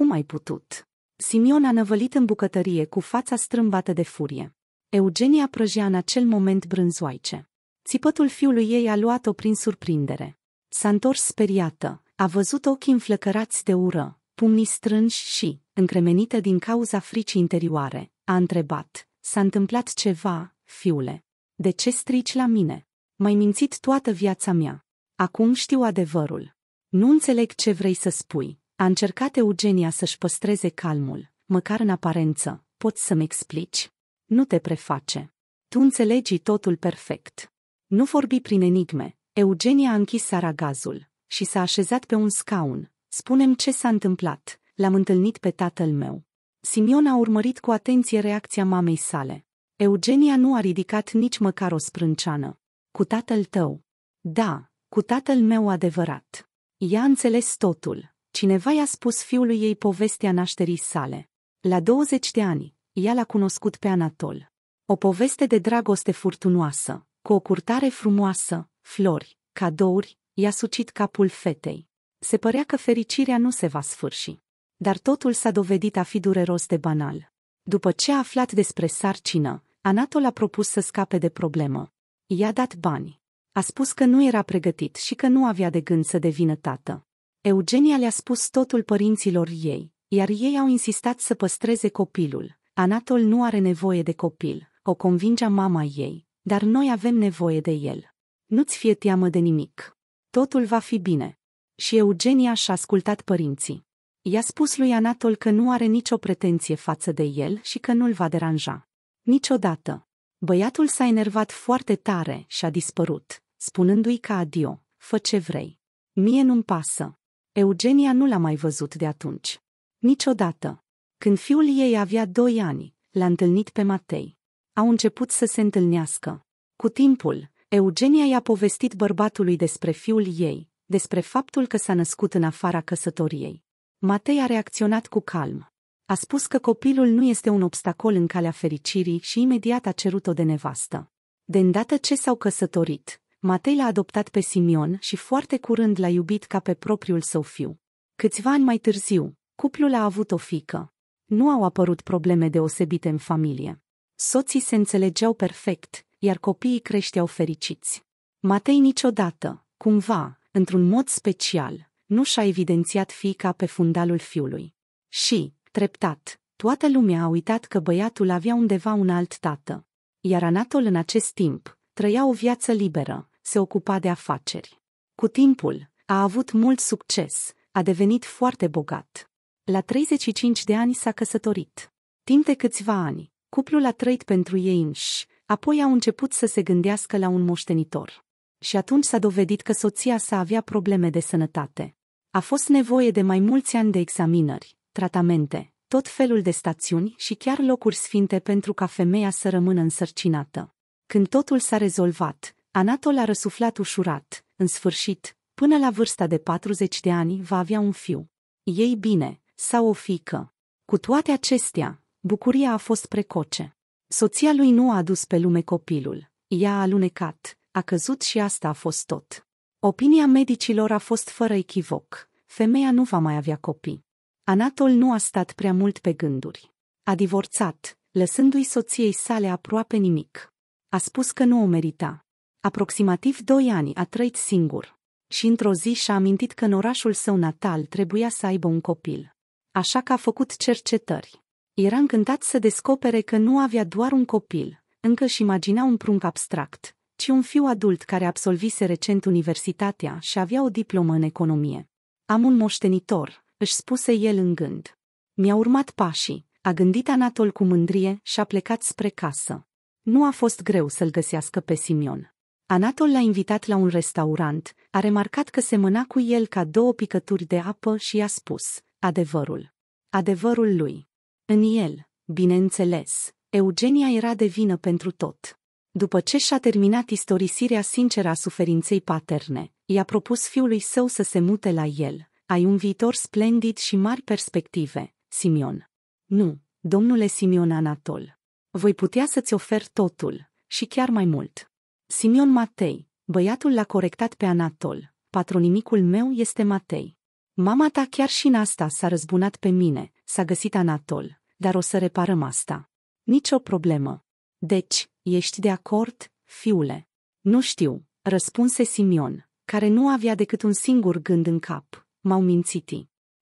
Cum ai putut? Simion a năvălit în bucătărie cu fața strâmbată de furie. Eugenia prăjea în acel moment brânzoaice. Țipătul fiului ei a luat-o prin surprindere. S-a întors speriată, a văzut ochii înflăcărați de ură, pumnii strânși și, încremenită din cauza fricii interioare, a întrebat, s-a întâmplat ceva, fiule. De ce strici la mine? M-ai mințit toată viața mea. Acum știu adevărul. Nu înțeleg ce vrei să spui, a încercat Eugenia să-și păstreze calmul, măcar în aparență, poți să-mi explici. Nu te preface. Tu înțelegi totul perfect. Nu vorbi prin enigme. Eugenia a închis saragazul și s-a așezat pe un scaun. Spunem ce s-a întâmplat. L-am întâlnit pe tatăl meu. Simion a urmărit cu atenție reacția mamei sale. Eugenia nu a ridicat nici măcar o sprânceană. Cu tatăl tău. Da, cu tatăl meu adevărat. Ea a înțeles totul Cineva i-a spus fiului ei povestea nașterii sale. La 20 de ani, ea l-a cunoscut pe Anatol. O poveste de dragoste furtunoasă, cu o curtare frumoasă, flori, cadouri, i-a sucit capul fetei. Se părea că fericirea nu se va sfârși. Dar totul s-a dovedit a fi dureros de banal. După ce a aflat despre sarcină, Anatol a propus să scape de problemă. I-a dat bani. A spus că nu era pregătit și că nu avea de gând să devină tată. Eugenia le-a spus totul părinților ei, iar ei au insistat să păstreze copilul. Anatol nu are nevoie de copil, o convingea mama ei, dar noi avem nevoie de el. Nu-ți fie teamă de nimic. Totul va fi bine. Și Eugenia și-a ascultat părinții. I-a spus lui Anatol că nu are nicio pretenție față de el și că nu-l va deranja. Niciodată. Băiatul s-a enervat foarte tare și a dispărut, spunându-i că adio, fă ce vrei. Mie nu-mi pasă. Eugenia nu l-a mai văzut de atunci. Niciodată. Când fiul ei avea doi ani, l-a întâlnit pe Matei. Au început să se întâlnească. Cu timpul, Eugenia i-a povestit bărbatului despre fiul ei, despre faptul că s-a născut în afara căsătoriei. Matei a reacționat cu calm. A spus că copilul nu este un obstacol în calea fericirii și imediat a cerut-o de nevastă. De îndată ce s-au căsătorit, Matei l-a adoptat pe Simion și foarte curând l-a iubit ca pe propriul său fiu. Câțiva ani mai târziu, cuplul a avut o fică. Nu au apărut probleme deosebite în familie. Soții se înțelegeau perfect, iar copiii creșteau fericiți. Matei niciodată, cumva, într-un mod special, nu și-a evidențiat fica pe fundalul fiului. Și, treptat, toată lumea a uitat că băiatul avea undeva un alt tată. Iar Anatol în acest timp trăia o viață liberă, se ocupa de afaceri. Cu timpul, a avut mult succes, a devenit foarte bogat. La 35 de ani s-a căsătorit. Timp de câțiva ani, cuplul a trăit pentru ei înși, apoi au început să se gândească la un moștenitor. Și atunci s-a dovedit că soția sa avea probleme de sănătate. A fost nevoie de mai mulți ani de examinări, tratamente, tot felul de stațiuni și chiar locuri sfinte pentru ca femeia să rămână însărcinată. Când totul s-a rezolvat, Anatol a răsuflat ușurat, în sfârșit, până la vârsta de 40 de ani va avea un fiu. Ei bine, sau o fică. Cu toate acestea, bucuria a fost precoce. Soția lui nu a adus pe lume copilul. Ea a alunecat, a căzut și asta a fost tot. Opinia medicilor a fost fără echivoc. Femeia nu va mai avea copii. Anatol nu a stat prea mult pe gânduri. A divorțat, lăsându-i soției sale aproape nimic. A spus că nu o merita. Aproximativ doi ani a trăit singur. Și într-o zi și-a amintit că în orașul său natal trebuia să aibă un copil. Așa că a făcut cercetări. Era încântat să descopere că nu avea doar un copil, încă și imagina un prunc abstract, ci un fiu adult care absolvise recent universitatea și avea o diplomă în economie. Am un moștenitor, își spuse el în gând. Mi-a urmat pașii, a gândit Anatol cu mândrie și a plecat spre casă. Nu a fost greu să-l găsească pe Simion. Anatol l-a invitat la un restaurant, a remarcat că semăna cu el ca două picături de apă și i-a spus, adevărul. Adevărul lui. În el, bineînțeles, Eugenia era de vină pentru tot. După ce și-a terminat istorisirea sinceră a suferinței paterne, i-a propus fiului său să se mute la el. Ai un viitor splendid și mari perspective, Simion. Nu, domnule Simion Anatol. Voi putea să-ți ofer totul, și chiar mai mult. Simion Matei, băiatul l-a corectat pe Anatol, patronimicul meu este Matei. Mama ta chiar și în asta s-a răzbunat pe mine, s-a găsit Anatol, dar o să reparăm asta. Nici o problemă. Deci, ești de acord, fiule? Nu știu, răspunse Simion, care nu avea decât un singur gând în cap. M-au mințit.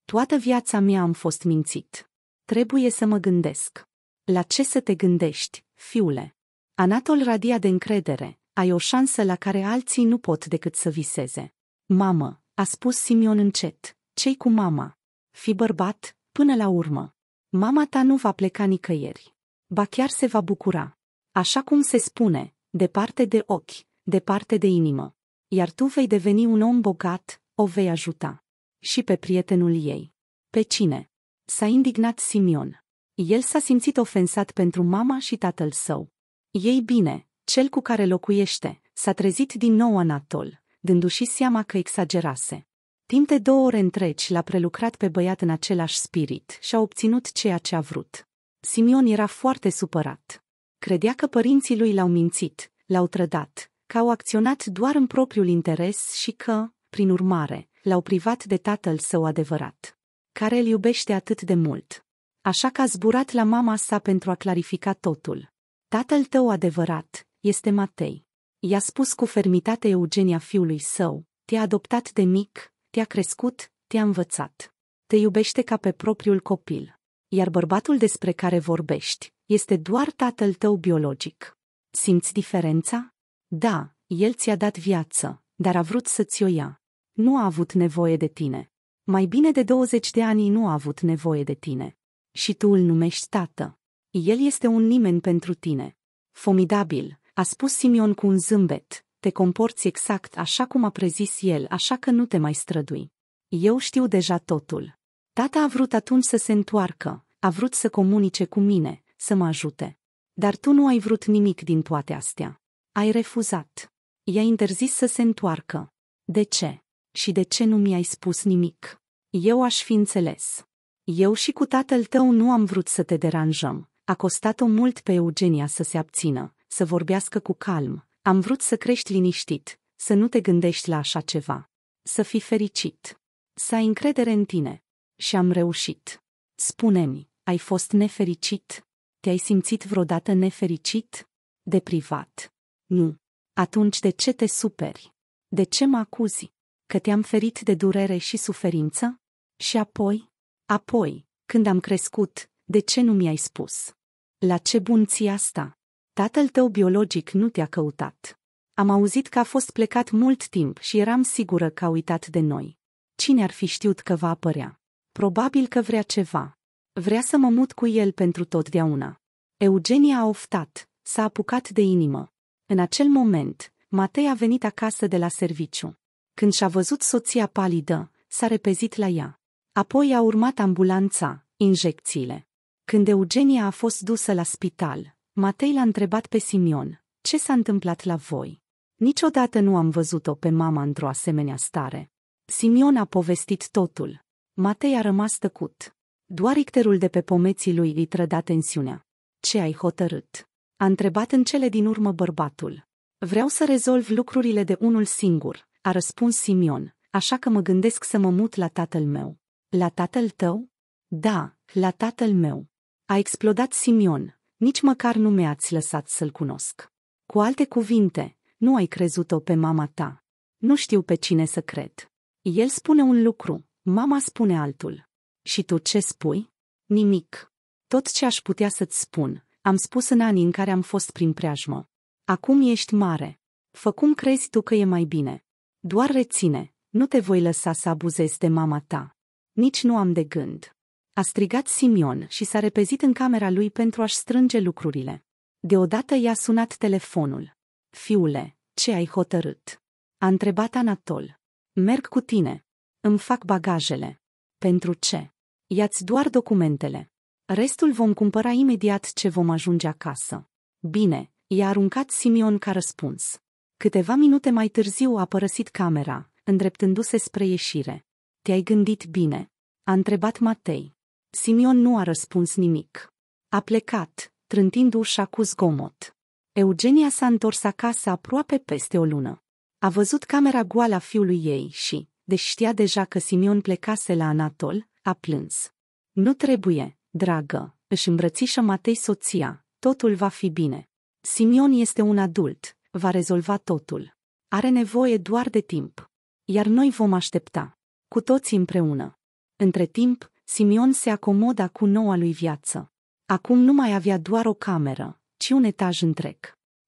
Toată viața mea am fost mințit. Trebuie să mă gândesc. La ce să te gândești, fiule? Anatol radia de încredere, ai o șansă la care alții nu pot decât să viseze. Mamă, a spus Simion încet, cei cu mama? Fi bărbat, până la urmă. Mama ta nu va pleca nicăieri. Ba chiar se va bucura. Așa cum se spune, departe de ochi, departe de inimă. Iar tu vei deveni un om bogat, o vei ajuta. Și pe prietenul ei. Pe cine? S-a indignat Simion. El s-a simțit ofensat pentru mama și tatăl său. Ei bine, cel cu care locuiește, s-a trezit din nou Anatol, dându-și seama că exagerase. Timp de două ore întregi l-a prelucrat pe băiat în același spirit și a obținut ceea ce a vrut. Simion era foarte supărat. Credea că părinții lui l-au mințit, l-au trădat, că au acționat doar în propriul interes și că, prin urmare, l-au privat de tatăl său adevărat, care îl iubește atât de mult. Așa că a zburat la mama sa pentru a clarifica totul. Tatăl tău adevărat este Matei. I-a spus cu fermitate Eugenia fiului său, te-a adoptat de mic, te-a crescut, te-a învățat. Te iubește ca pe propriul copil. Iar bărbatul despre care vorbești este doar tatăl tău biologic. Simți diferența? Da, el ți-a dat viață, dar a vrut să-ți o ia. Nu a avut nevoie de tine. Mai bine de 20 de ani nu a avut nevoie de tine. Și tu îl numești tată. El este un nimeni pentru tine. Formidabil, a spus Simion cu un zâmbet, te comporți exact așa cum a prezis el, așa că nu te mai strădui. Eu știu deja totul. Tata a vrut atunci să se întoarcă, a vrut să comunice cu mine, să mă ajute. Dar tu nu ai vrut nimic din toate astea. Ai refuzat. I-a interzis să se întoarcă. De ce? Și de ce nu mi-ai spus nimic? Eu aș fi înțeles. Eu și cu tatăl tău nu am vrut să te deranjăm. A costat-o mult pe Eugenia să se abțină, să vorbească cu calm. Am vrut să crești liniștit, să nu te gândești la așa ceva. Să fii fericit. Să ai încredere în tine. Și am reușit. Spune-mi, ai fost nefericit? Te-ai simțit vreodată nefericit? Deprivat. Nu. Atunci de ce te superi? De ce mă acuzi? Că te-am ferit de durere și suferință? Și apoi? Apoi, când am crescut, de ce nu mi-ai spus? La ce bun ți asta? Tatăl tău biologic nu te-a căutat. Am auzit că a fost plecat mult timp și eram sigură că a uitat de noi. Cine ar fi știut că va apărea? Probabil că vrea ceva. Vrea să mă mut cu el pentru totdeauna. Eugenia a oftat, s-a apucat de inimă. În acel moment, Matei a venit acasă de la serviciu. Când și-a văzut soția palidă, s-a repezit la ea. Apoi a urmat ambulanța, injecțiile. Când Eugenia a fost dusă la spital, Matei l-a întrebat pe Simion, ce s-a întâmplat la voi? Niciodată nu am văzut-o pe mama într-o asemenea stare. Simion a povestit totul. Matei a rămas tăcut. Doar icterul de pe pomeții lui îi trăda tensiunea. Ce ai hotărât? A întrebat în cele din urmă bărbatul. Vreau să rezolv lucrurile de unul singur, a răspuns Simion, așa că mă gândesc să mă mut la tatăl meu. La tatăl tău? Da, la tatăl meu. A explodat Simion, nici măcar nu mi-ați lăsat să-l cunosc. Cu alte cuvinte, nu ai crezut-o pe mama ta. Nu știu pe cine să cred. El spune un lucru, mama spune altul. Și tu ce spui? Nimic. Tot ce aș putea să-ți spun, am spus în anii în care am fost prin preajmă. Acum ești mare. Fă cum crezi tu că e mai bine. Doar reține, nu te voi lăsa să abuzezi de mama ta. Nici nu am de gând. A strigat Simion și s-a repezit în camera lui pentru a-și strânge lucrurile. Deodată i-a sunat telefonul. Fiule, ce ai hotărât? A întrebat Anatol. Merg cu tine. Îmi fac bagajele. Pentru ce? Iați doar documentele. Restul vom cumpăra imediat ce vom ajunge acasă. Bine, i-a aruncat Simion ca răspuns. Câteva minute mai târziu a părăsit camera, îndreptându-se spre ieșire. Te-ai gândit bine? A întrebat Matei. Simion nu a răspuns nimic. A plecat, trântind ușa cu zgomot. Eugenia s-a întors acasă aproape peste o lună. A văzut camera goală a fiului ei și, deși știa deja că Simion plecase la Anatol, a plâns. Nu trebuie, dragă, își îmbrățișă Matei soția, totul va fi bine. Simion este un adult, va rezolva totul. Are nevoie doar de timp. Iar noi vom aștepta. Cu toți împreună. Între timp, Simion se acomoda cu noua lui viață. Acum nu mai avea doar o cameră, ci un etaj întreg.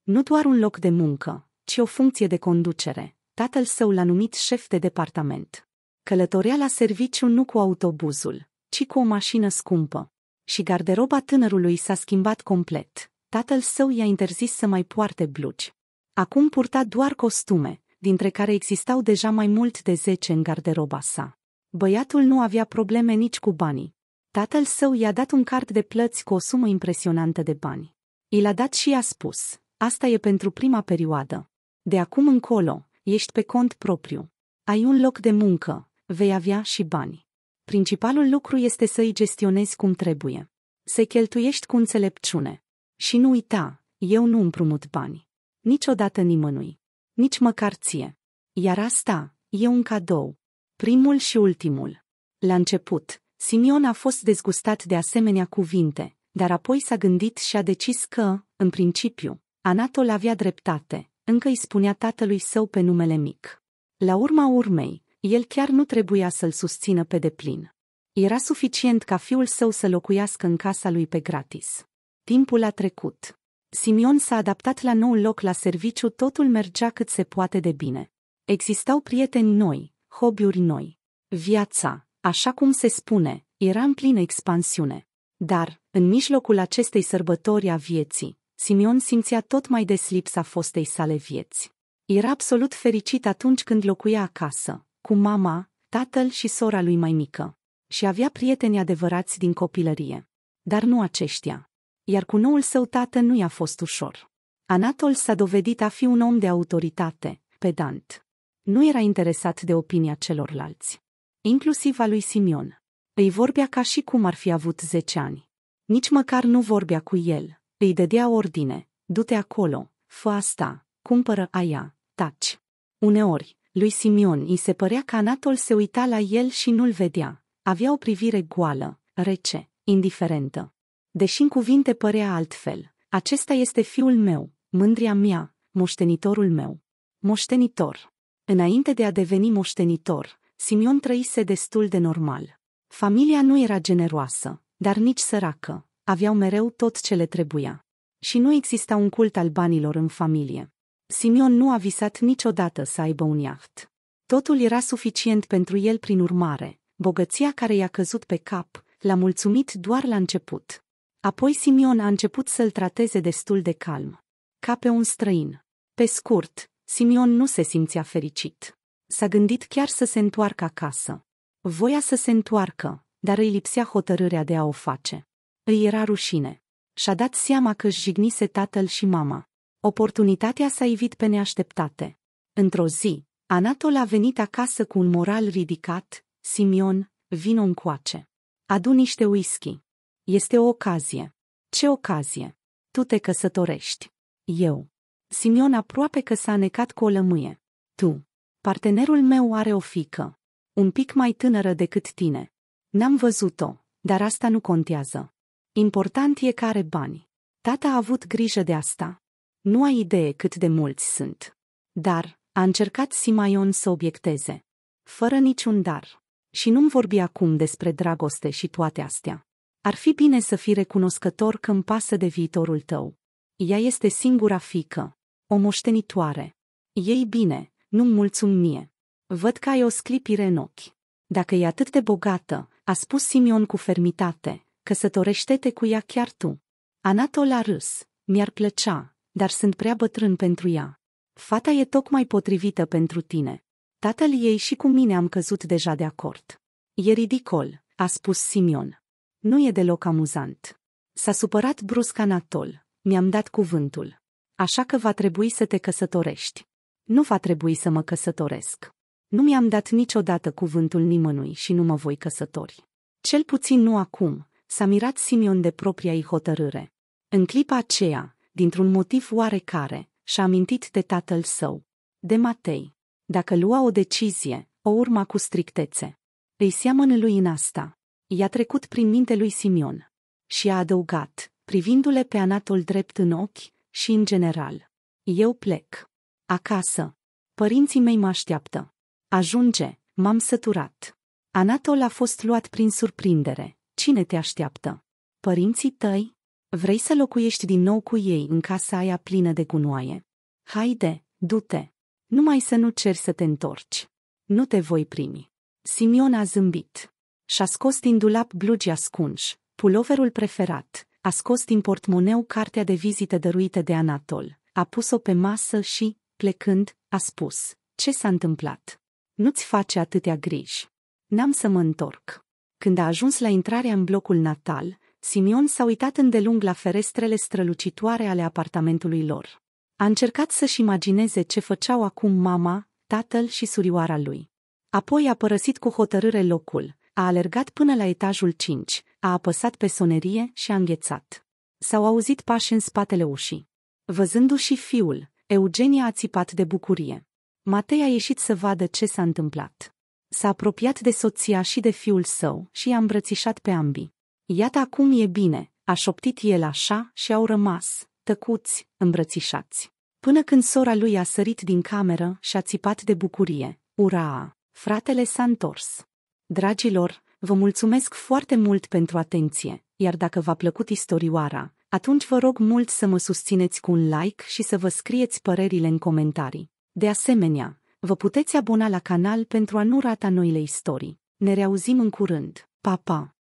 Nu doar un loc de muncă, ci o funcție de conducere. Tatăl său l-a numit șef de departament. Călătorea la serviciu nu cu autobuzul, ci cu o mașină scumpă. Și garderoba tânărului s-a schimbat complet. Tatăl său i-a interzis să mai poarte blugi. Acum purta doar costume, dintre care existau deja mai mult de zece în garderoba sa. Băiatul nu avea probleme nici cu banii. Tatăl său i-a dat un card de plăți cu o sumă impresionantă de bani. I l-a dat și i-a spus, asta e pentru prima perioadă. De acum încolo, ești pe cont propriu. Ai un loc de muncă, vei avea și bani. Principalul lucru este să îi gestionezi cum trebuie. Să cheltuiești cu înțelepciune. Și nu uita, eu nu împrumut bani. Niciodată nimănui. Nici măcar ție. Iar asta e un cadou primul și ultimul. La început, Simion a fost dezgustat de asemenea cuvinte, dar apoi s-a gândit și a decis că, în principiu, Anatol avea dreptate, încă îi spunea tatălui său pe numele mic. La urma urmei, el chiar nu trebuia să-l susțină pe deplin. Era suficient ca fiul său să locuiască în casa lui pe gratis. Timpul a trecut. Simion s-a adaptat la nou loc la serviciu, totul mergea cât se poate de bine. Existau prieteni noi, hobby-uri noi. Viața, așa cum se spune, era în plină expansiune. Dar, în mijlocul acestei sărbători a vieții, Simion simțea tot mai des lipsa fostei sale vieți. Era absolut fericit atunci când locuia acasă, cu mama, tatăl și sora lui mai mică. Și avea prieteni adevărați din copilărie. Dar nu aceștia. Iar cu noul său tată nu i-a fost ușor. Anatol s-a dovedit a fi un om de autoritate, pedant nu era interesat de opinia celorlalți. Inclusiv a lui Simion. Îi vorbea ca și cum ar fi avut zece ani. Nici măcar nu vorbea cu el. Îi dădea ordine. Du-te acolo, fă asta, cumpără aia, taci. Uneori, lui Simion îi se părea că Anatol se uita la el și nu-l vedea. Avea o privire goală, rece, indiferentă. Deși în cuvinte părea altfel, acesta este fiul meu, mândria mea, moștenitorul meu. Moștenitor. Înainte de a deveni moștenitor, Simion trăise destul de normal. Familia nu era generoasă, dar nici săracă, aveau mereu tot ce le trebuia. Și nu exista un cult al banilor în familie. Simion nu a visat niciodată să aibă un iaht. Totul era suficient pentru el prin urmare, bogăția care i-a căzut pe cap l-a mulțumit doar la început. Apoi Simion a început să-l trateze destul de calm. Ca pe un străin. Pe scurt, Simion nu se simțea fericit. S-a gândit chiar să se întoarcă acasă. Voia să se întoarcă, dar îi lipsea hotărârea de a o face. Îi era rușine. Și-a dat seama că își jignise tatăl și mama. Oportunitatea s-a ivit pe neașteptate. Într-o zi, Anatol a venit acasă cu un moral ridicat, Simion, vino încoace. Adu niște whisky. Este o ocazie. Ce ocazie? Tu te căsătorești. Eu. Simion aproape că s-a necat cu o lămâie. Tu, partenerul meu are o fică. Un pic mai tânără decât tine. N-am văzut-o, dar asta nu contează. Important e că are bani. Tata a avut grijă de asta. Nu ai idee cât de mulți sunt. Dar, a încercat Simaion să obiecteze. Fără niciun dar. Și nu-mi vorbi acum despre dragoste și toate astea. Ar fi bine să fii recunoscător că îmi pasă de viitorul tău. Ea este singura fică. O moștenitoare. Ei bine, nu-mi mulțum mie. Văd că ai o sclipire în ochi. Dacă e atât de bogată, a spus Simion cu fermitate, căsătorește-te cu ea chiar tu. Anatol a râs, mi-ar plăcea, dar sunt prea bătrân pentru ea. Fata e tocmai potrivită pentru tine. Tatăl ei și cu mine am căzut deja de acord. E ridicol, a spus Simion. Nu e deloc amuzant. S-a supărat brusc Anatol. Mi-am dat cuvântul. Așa că va trebui să te căsătorești. Nu va trebui să mă căsătoresc. Nu mi-am dat niciodată cuvântul nimănui și nu mă voi căsători. Cel puțin nu acum, s-a mirat Simion de propria ei hotărâre. În clipa aceea, dintr-un motiv oarecare, și-a amintit de tatăl său, de Matei. Dacă lua o decizie, o urma cu strictețe. Îi seamănă lui în asta. I-a trecut prin minte lui Simion. Și a adăugat, privindu-le pe Anatol drept în ochi, și în general. Eu plec. Acasă. Părinții mei mă așteaptă. Ajunge, m-am săturat. Anatol a fost luat prin surprindere. Cine te așteaptă? Părinții tăi? Vrei să locuiești din nou cu ei în casa aia plină de gunoaie. Haide, du-te. Numai să nu ceri să te întorci. Nu te voi primi. Simion a zâmbit. Și-a scos din dulap blugi ascunși, puloverul preferat, a scos din portmoneu cartea de vizită, dăruită de Anatol, a pus-o pe masă și, plecând, a spus, ce s-a întâmplat? Nu-ți face atâtea griji. N-am să mă întorc. Când a ajuns la intrarea în blocul natal, Simion s-a uitat îndelung la ferestrele strălucitoare ale apartamentului lor. A încercat să-și imagineze ce făceau acum mama, tatăl și surioara lui. Apoi a părăsit cu hotărâre locul, a alergat până la etajul 5, a apăsat pe sonerie și a înghețat. S-au auzit pași în spatele ușii. Văzându-și fiul, Eugenia a țipat de bucurie. Matei a ieșit să vadă ce s-a întâmplat. S-a apropiat de soția și de fiul său și i-a îmbrățișat pe ambii. Iată acum e bine, a șoptit el așa și au rămas, tăcuți, îmbrățișați. Până când sora lui a sărit din cameră și a țipat de bucurie, ura! Fratele s-a întors. Dragilor, Vă mulțumesc foarte mult pentru atenție, iar dacă v-a plăcut istorioara, atunci vă rog mult să mă susțineți cu un like și să vă scrieți părerile în comentarii. De asemenea, vă puteți abona la canal pentru a nu rata noile istorii. Ne reauzim în curând. Pa, pa!